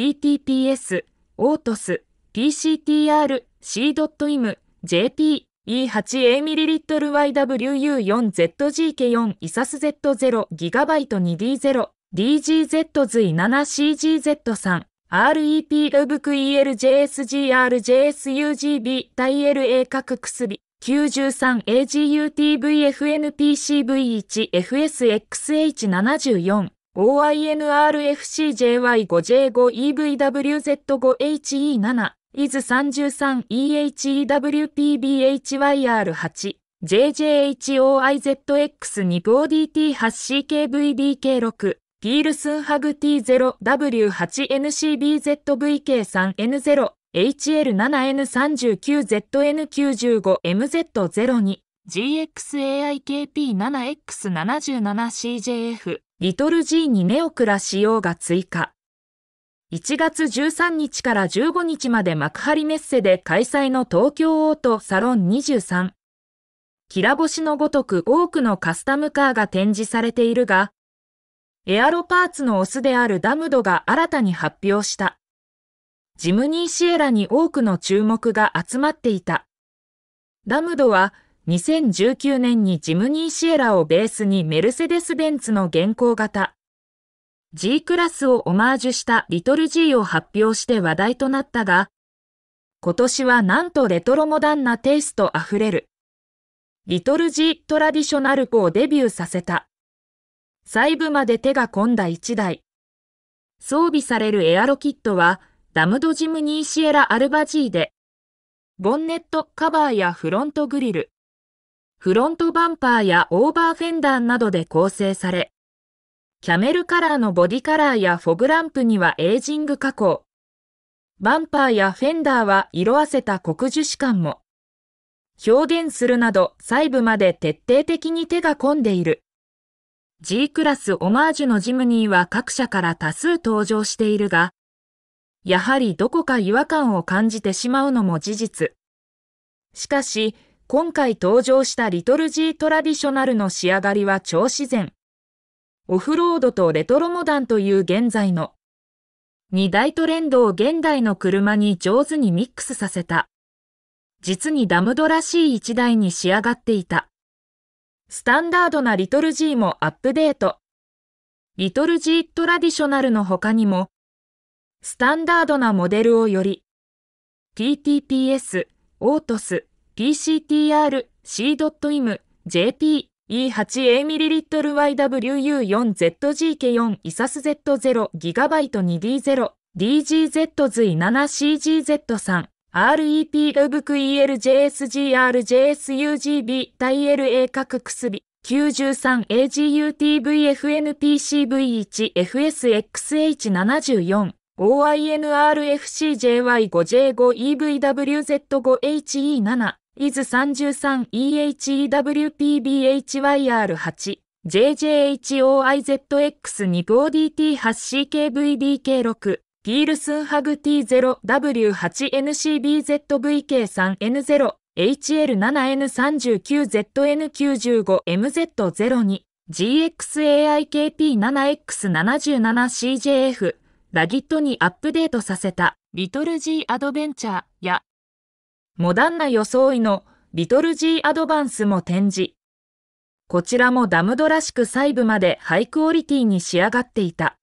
https オ t o s pctr c.im jp E8AmWU4ZGK4 l i s a s Z0GB2D0 DGZZI7CGZ3 REP ルブク ELJSGRJSUGB タ対 LA 各薬 93AGUTVFNPCV1FSXH74 OINRFCJY5J5EVWZ5HE7、IS33EHEWPBHYR8、JJHOIZX2PODT8CKVDK6、ピールスンハグ T0W8NCBZVK3N0、HL7N39ZN95MZ02、GXAIKP7X77CJF、リトル G に目をくらしようが追加。1月13日から15日まで幕張メッセで開催の東京オートサロン23。きら星のごとく多くのカスタムカーが展示されているが、エアロパーツのオスであるダムドが新たに発表した。ジムニーシエラに多くの注目が集まっていた。ダムドは2019年にジムニーシエラをベースにメルセデス・ベンツの現行型 G クラスをオマージュしたリトル G を発表して話題となったが、今年はなんとレトロモダンなテイストあふれる。リトル G トラディショナルコをデビューさせた。細部まで手が込んだ1台。装備されるエアロキットは、ダムドジムニーシエラアルバ G で、ボンネットカバーやフロントグリル、フロントバンパーやオーバーフェンダーなどで構成され、キャメルカラーのボディカラーやフォグランプにはエイジング加工、バンパーやフェンダーは色あせた黒樹脂感も、表現するなど細部まで徹底的に手が込んでいる。G クラスオマージュのジムニーは各社から多数登場しているが、やはりどこか違和感を感じてしまうのも事実。しかし、今回登場したリトルジートラディショナルの仕上がりは超自然。オフロードとレトロモダンという現在の2大トレンドを現代の車に上手にミックスさせた。実にダムドらしい一台に仕上がっていた。スタンダードなリトル G もアップデート。リトル G トラディショナルの他にも、スタンダードなモデルをより、TTPS、オートス、PCTR-C.IM-JP E8AMLW4ZGK4 イサス Z0GB2D0DGZ-Z7CGZ3 REP ウブク ELJSGRJSUGB 対 LA 各くすび 93AGUTVFNPCV1FSXH74 OINRFCJY5J5EVWZ5HE7 IS33EHEWPBHYR8、j j h o i z x 2 g o d t 8 c k v d k 6ピールスンハグ T0W8NCBZVK3N0、HL7N39ZN95MZ02、GXAIKP7X77CJF、ラギットにアップデートさせた、リトル G アドベンチャーや、モダンな装いのリトル G アドバンスも展示。こちらもダムドらしく細部までハイクオリティに仕上がっていた。